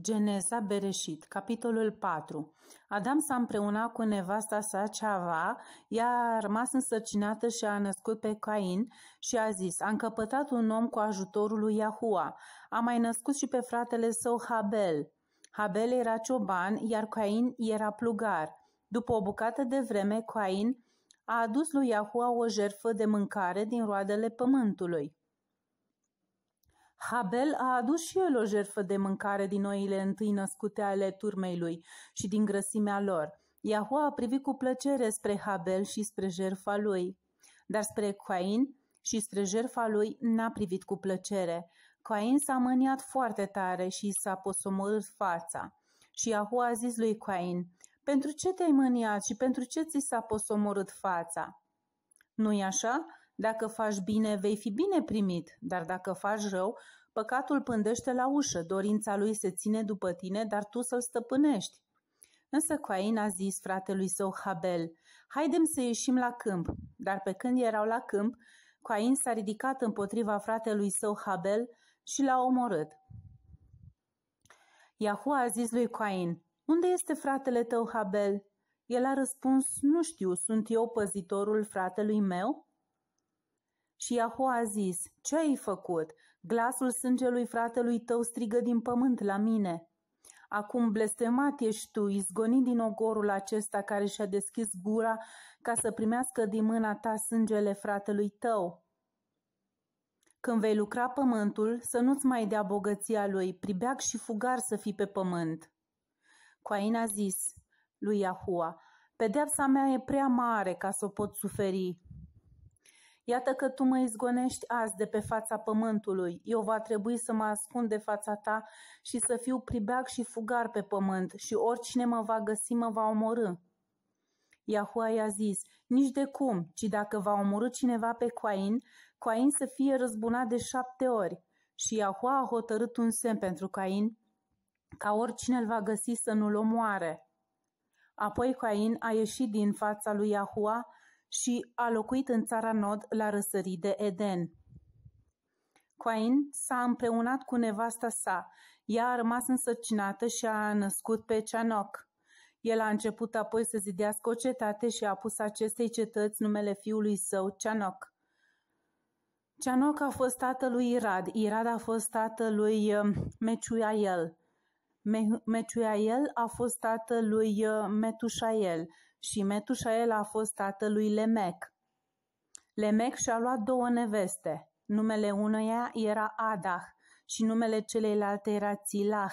Geneza Bereșit, capitolul 4 Adam s-a împreunat cu nevasta sa Ceava, ea a rămas însărcinată și a născut pe Cain și a zis, a încăpătat un om cu ajutorul lui Iahua, a mai născut și pe fratele său Habel. Habel era cioban, iar Cain era plugar. După o bucată de vreme, Cain a adus lui Iahua o jerfă de mâncare din roadele pământului. Habel a adus și el o jertfă de mâncare din oile întâi născute ale turmei lui și din grăsimea lor. Iahua a privit cu plăcere spre Habel și spre jertfa lui. Dar spre Cain și spre jertfa lui n-a privit cu plăcere. Cain s-a mâniat foarte tare și s-a posomorât fața. Și Iahua a zis lui Cain, pentru ce te-ai mâniat și pentru ce ți s-a posomorât fața? Nu-i așa? Dacă faci bine, vei fi bine primit, dar dacă faci rău, păcatul pândește la ușă, dorința lui se ține după tine, dar tu să-l stăpânești. Însă Cain a zis fratelui său Habel, haidem să ieșim la câmp. Dar pe când erau la câmp, Cain s-a ridicat împotriva fratelui său Habel și l-a omorât. Iahu a zis lui Cain, unde este fratele tău Habel? El a răspuns, nu știu, sunt eu păzitorul fratelui meu? Și Iaho a zis, ce ai făcut? Glasul sângelui fratelui tău strigă din pământ la mine. Acum blestemat ești tu, izgonit din ogorul acesta care și-a deschis gura ca să primească din mâna ta sângele fratelui tău. Când vei lucra pământul, să nu-ți mai dea bogăția lui, pribeac și fugar să fii pe pământ. Coain a zis lui Iahua, Pedepsa mea e prea mare ca să o pot suferi. Iată că tu mă izgonești azi de pe fața pământului. Eu va trebui să mă ascund de fața ta și să fiu pribeac și fugar pe pământ și oricine mă va găsi mă va omorâ. Iahua i-a zis, nici de cum, ci dacă va omorâ cineva pe Coain, Coain să fie răzbunat de șapte ori. Și Iahua a hotărât un semn pentru Cain, ca oricine îl va găsi să nu-l omoare. Apoi Cain a ieșit din fața lui Iahua și a locuit în țara Nod la răsărit de Eden. Cain s-a împreunat cu nevasta sa. Ea a rămas însărcinată și a născut pe Cianoc. El a început apoi să zidească o cetate și a pus acestei cetăți numele fiului său, Cianoc. Cianoc a fost tatălui Irad, Irad a fost tatălui um, Meciuiael. Meciuiael a fost tatălui um, Metușael și Metușael a fost tatălui Lemec. Lemec și-a luat două neveste. Numele unuia era Adah și numele celeilalte era Țilah.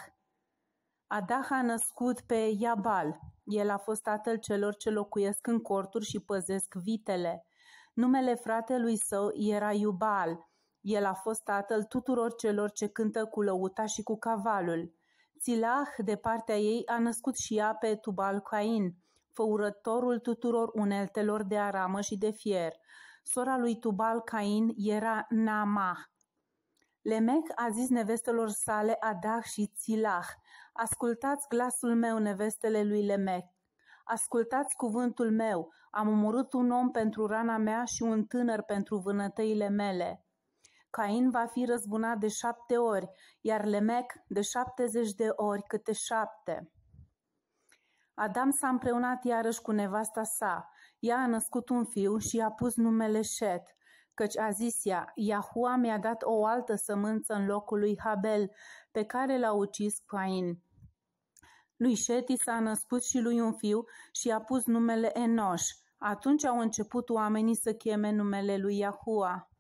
Adah a născut pe Iabal. El a fost tatăl celor ce locuiesc în corturi și păzesc vitele. Numele fratelui său era Iubal. El a fost tatăl tuturor celor ce cântă cu lăuta și cu cavalul. Țilah, de partea ei, a născut și ea pe Tubal Cain făurătorul tuturor uneltelor de aramă și de fier. Sora lui Tubal Cain era Naamah. Lemec a zis nevestelor sale Adah și Țilah, ascultați glasul meu, nevestele lui Lemec. Ascultați cuvântul meu, am omorât un om pentru rana mea și un tânăr pentru vânătăile mele. Cain va fi răzbunat de șapte ori, iar Lemec de șaptezeci de ori câte șapte. Adam s-a împreunat iarăși cu nevasta sa. Ea a născut un fiu și i-a pus numele Șet, căci a zis ea, Iahua mi-a dat o altă sămânță în locul lui Habel, pe care l-a ucis Cain. Lui Șeti s-a născut și lui un fiu și a pus numele Enoș. Atunci au început oamenii să cheme numele lui Iahua.